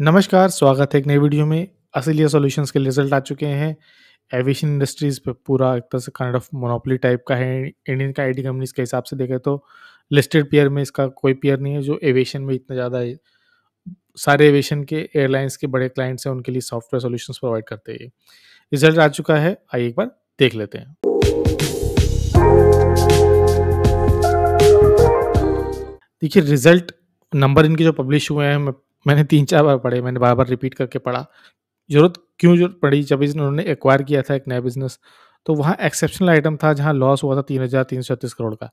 नमस्कार स्वागत है एक नए वीडियो में असलिया सॉल्यूशंस के रिजल्ट आ चुके हैं एविएशन इंडस्ट्रीज़ पे पूरा एक तरह से काइंड ऑफ मोनोपोली टाइप का है इंडियन का आईटी कंपनीज के हिसाब से देखें तो लिस्टेड पेयर में इसका कोई पेयर नहीं है जो एविएशन में इतना ज़्यादा है सारे एविएशन के एयरलाइंस के बड़े क्लाइंट्स हैं उनके लिए सॉफ्टवेयर सोल्यूशन प्रोवाइड करते हैं रिजल्ट आ चुका है आइए एक बार देख लेते हैं देखिए रिजल्ट नंबर इनके जो पब्लिश हुए हैं मैं मैंने तीन चार बार पढ़े मैंने बार बार रिपीट करके पढ़ा ज़रूरत क्यों जरूरत पड़ी जब इन्होंने एक्वायर किया था एक नया बिजनेस तो वहाँ एक्सेप्शनल आइटम था जहाँ लॉस हुआ था तीन हज़ार तीन सौ छत्तीस करोड़ का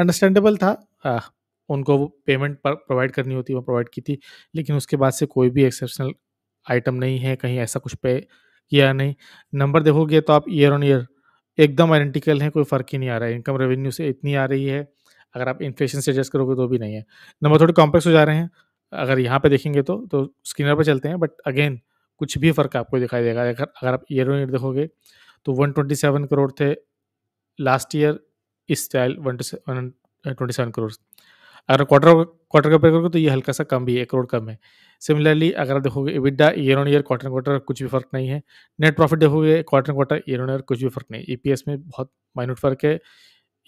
अंडरस्टैंडेबल था आ, उनको वो पेमेंट पर प्रोवाइड करनी होती वो प्रोवाइड की थी लेकिन उसके बाद से कोई भी एक्सेप्शनल आइटम नहीं है कहीं ऐसा कुछ पे किया नहीं नंबर देखोगे तो आप ईयर ऑन ईयर एकदम आइडेंटिकल हैं कोई फ़र्क ही नहीं आ रहा है इनकम रेवेन्यू से इतनी आ रही है अगर आप इन्फ्लेशन से एडजस्ट करोगे तो भी नहीं है नंबर थोड़े कॉम्प्लेक्स हो जा रहे हैं अगर यहाँ पे देखेंगे तो तो स्क्रीनर पे चलते हैं बट अगेन कुछ भी फ़र्क आपको दिखाई देगा अगर अगर आप ईयर ऑन ईयर देखोगे तो 127 करोड़ थे लास्ट ईयर इस स्टाइल वन ट्वेंटी सेवन करोड़ अगर क्वार्टर क्वार्टर कंपेयर करोगे तो ये हल्का सा कम भी है एक करोड़ कम है सिमिलरली अगर आप देखोगे EBITDA year on year quarter quarter कुछ भी फर्क नहीं है नेट प्रॉफिट देखोगे quarter quarter year on year कुछ भी फर्क नहीं ई में बहुत माइनूट फर्क है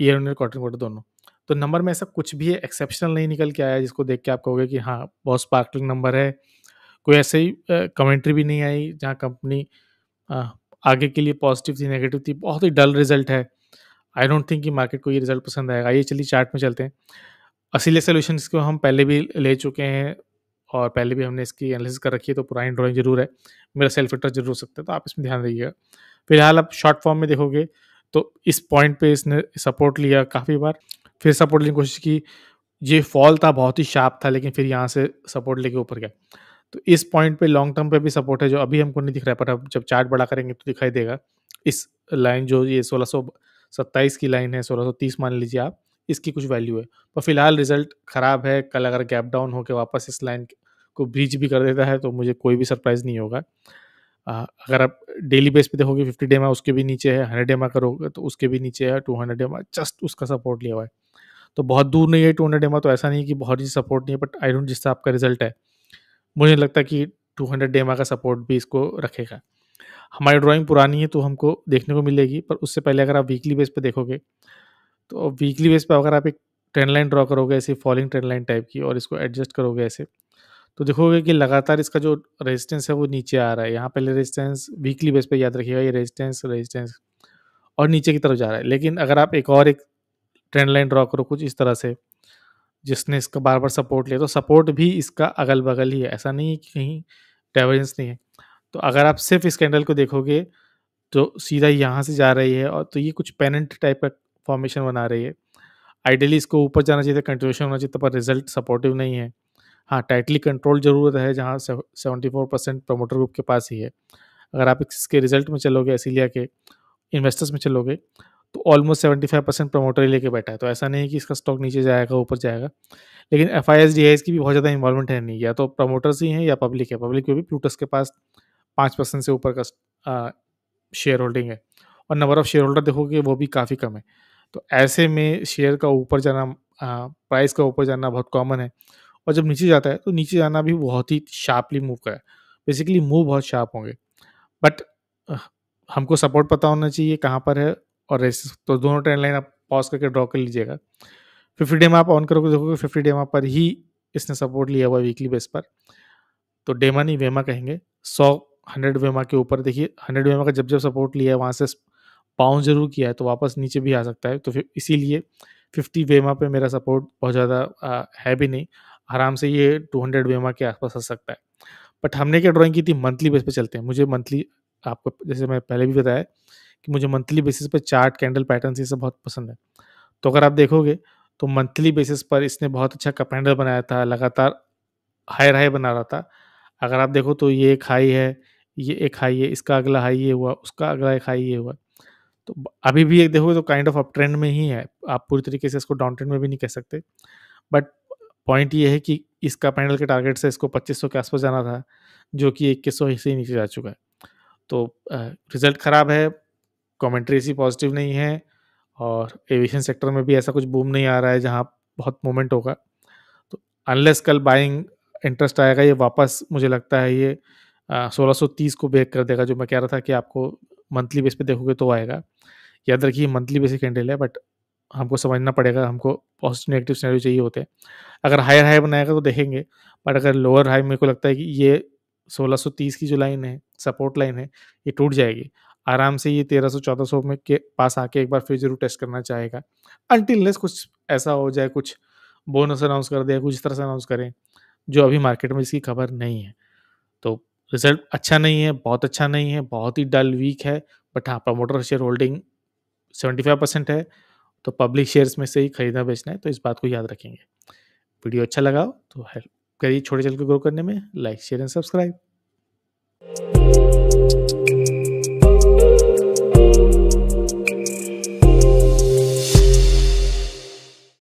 year on year quarter quarter दोनों तो नंबर में ऐसा कुछ भी एक्सेप्शनल नहीं निकल के आया जिसको देख के आप कहोगे कि हाँ बहुत स्पार्कलिंग नंबर है कोई ऐसे ही कमेंट्री भी नहीं आई जहाँ कंपनी आगे के लिए पॉजिटिव थी नेगेटिव थी बहुत ही डल रिजल्ट है आई डोंट थिंक कि मार्केट को ये रिजल्ट पसंद आएगा आइए चलिए चार्ट में चलते हैं असिले सोल्यूशन इसको हम पहले भी ले चुके हैं और पहले भी हमने इसकी एनालिसिस कर रखी है तो पुरानी ड्रॉइंग जरूर है मेरा सेल्फ इंटरेस्ट जरूर हो सकता है तो आप इसमें ध्यान दीजिएगा फिलहाल आप शॉर्ट फॉर्म में देखोगे तो इस पॉइंट पे इसने सपोर्ट लिया काफ़ी बार फिर सपोर्ट लेने की कोशिश की ये फॉल था बहुत ही शार्प था लेकिन फिर यहाँ से सपोर्ट लेके ऊपर गया तो इस पॉइंट पे लॉन्ग टर्म पे भी सपोर्ट है जो अभी हमको नहीं दिख रहा है पर अब जब चार्ट बड़ा करेंगे तो दिखाई देगा इस लाइन जो ये सोलह की लाइन है सोलह मान लीजिए आप इसकी कुछ वैल्यू है पर फिलहाल रिजल्ट ख़राब है कल अगर गैप डाउन होकर वापस इस लाइन को ब्रीच भी कर देता है तो मुझे कोई भी सरप्राइज़ नहीं होगा अगर आप डेली बेस पे देखोगे फिफ्टी डेमा उसके भी नीचे है हंड्रेड डेमा करोगे तो उसके भी नीचे है टू हंड्रेड डेमा जस्ट उसका सपोर्ट लिया हुआ है तो बहुत दूर नहीं है टू हंड्रेड डेमा तो ऐसा नहीं कि बहुत ही सपोर्ट नहीं है बट आई डोंट जिससे आपका रिजल्ट है मुझे नहीं लगता कि टू हंड्रेड डेमा का सपोर्ट भी इसको रखेगा हमारी ड्राइंग पुरानी है तो हमको देखने को मिलेगी पर उससे पहले अगर आप वीकली बेस पे देखोगे तो वीकली बेस पे अगर आप एक ट्रेंड लाइन ड्रॉ करोगे ऐसे फॉलिंग ट्रेंड लाइन टाइप की और इसको एडजस्ट करोगे ऐसे तो देखोगे कि लगातार इसका जो रेजिस्टेंस है वो नीचे आ रहा है यहाँ पहले रेजिस्टेंस वीकली बेस पे याद रखिएगा ये रेजिस्टेंस रेजिस्टेंस और नीचे की तरफ जा रहा है लेकिन अगर आप एक और एक ट्रेंड लाइन ड्रॉ करो कुछ इस तरह से जिसने इसका बार बार सपोर्ट लिया तो सपोर्ट भी इसका अगल बगल ही है ऐसा नहीं है कि कहीं डाइवर्जेंस नहीं है तो अगर आप सिर्फ इस कैंडल को देखोगे तो सीधा यहाँ से जा रही है और तो ये कुछ पेनेंट टाइप का फॉर्मेशन बना रही है आइडियली इसको ऊपर जाना चाहिए था कंटिन्यूशन होना चाहिए पर रिजल्ट सपोर्टिव नहीं है हाँ टाइटली कंट्रोल जरूरत है जहाँ seventy four percent promoter group के पास ही है अगर आप इसके रिजल्ट में चलोगे एसिलिया के इन्वेस्टर्स में चलोगे तो almost seventy five percent promoter ही लेके बैठा है तो ऐसा नहीं कि इसका स्टॉक नीचे जाएगा ऊपर जाएगा लेकिन F I S D I की भी बहुत ज़्यादा इन्वॉल्वमेंट है नहीं या तो प्रमोटर्स ही हैं या पब्लिक है पब्लिक में भी प्लूटस के पास पाँच परसेंट से ऊपर का शेयर होल्डिंग है और नंबर ऑफ शेयर होल्डर देखोगे वो भी काफ़ी कम है तो ऐसे में शेयर का ऊपर जाना प्राइस का ऊपर जाना बहुत कॉमन है और जब नीचे जाता है तो नीचे जाना भी बहुत ही शार्पली मूव का है बेसिकली मूव बहुत शार्प होंगे बट हमको सपोर्ट पता होना चाहिए कहाँ पर है और रेसिस तो दोनों ट्रेंड लाइन आप पॉज करके ड्रॉ कर लीजिएगा फिफ्टी डेम आप ऑन करोगे देखोगे फिफ्टी डे आप पर ही इसने सपोर्ट लिया हुआ वीकली बेस पर तो डेमा नहीं वेमा कहेंगे सौ हंड्रेड वेमा के ऊपर देखिए हंड्रेड वेमा का जब जब सपोर्ट लिया है वहाँ से पाउंड जरूर किया है तो वापस नीचे भी आ सकता है तो फिर इसीलिए फिफ्टी वेमा पे मेरा सपोर्ट बहुत ज़्यादा है भी नहीं आराम से ये टू हंड्रेड बीमा के आसपास आ सकता है बट हमने क्या ड्राइंग की थी मंथली बेस पे चलते हैं मुझे मंथली आपको जैसे मैं पहले भी बताया कि मुझे मंथली बेसिस पर चार्ट कैंडल पैटर्न ये सब बहुत पसंद है तो अगर आप देखोगे तो मंथली बेसिस पर इसने बहुत अच्छा कप हैंडल बनाया था लगातार हाई हाई बना रहा था अगर आप देखो तो ये एक हाई है ये एक हाई है इसका अगला हाई ये हुआ उसका अगला एक हाई ये हुआ तो अभी भी एक देखोगे तो काइंड ऑफ अप ट्रेंड में ही है आप पूरी तरीके से इसको डाउन ट्रेंड में भी नहीं कह सकते बट पॉइंट ये है कि इसका पैनल के टारगेट से इसको 2500 के आसपास जाना था जो कि इक्कीस सौ से नीचे जा चुका है तो रिजल्ट ख़राब है कॉमेंट्री ऐसी पॉजिटिव नहीं है और एविएशन सेक्टर में भी ऐसा कुछ बूम नहीं आ रहा है जहाँ बहुत मूवमेंट होगा तो अनलेस कल बाइंग इंटरेस्ट आएगा ये वापस मुझे लगता है ये सोलह सौ तीस को ब्रेक कर देगा जो मैं कह रहा था कि आपको मंथली बेस पे देखोगे तो आएगा याद रखिए मंथली बेसिक कैंडल है बट हमको समझना पड़ेगा हमको पॉजिटिव नेगेटिव सिनेरियो चाहिए होते हैं अगर हायर हाई बनाएगा तो देखेंगे बट अगर लोअर हाई मेरे को लगता है कि ये 1630 की जो लाइन है सपोर्ट लाइन है ये टूट जाएगी आराम से ये 1300 1400 में के पास आके एक बार फिर जरूर टेस्ट करना चाहेगा अनटिलनेस कुछ ऐसा हो जाए कुछ बोनस अनाउंस कर दे कुछ इस तरह से अनाउंस करें जो अभी मार्केट में इसकी खबर नहीं है तो रिजल्ट अच्छा नहीं है बहुत अच्छा नहीं है बहुत ही डल वीक है बट हाँ promoter share holding seventy five percent है तो पब्लिक शेयर्स में से ही खरीदना बेचना है तो इस बात को याद रखेंगे वीडियो अच्छा लगाओ तो हेल्प करिए छोटे चल के ग्रो करने में लाइक शेयर एंड सब्सक्राइब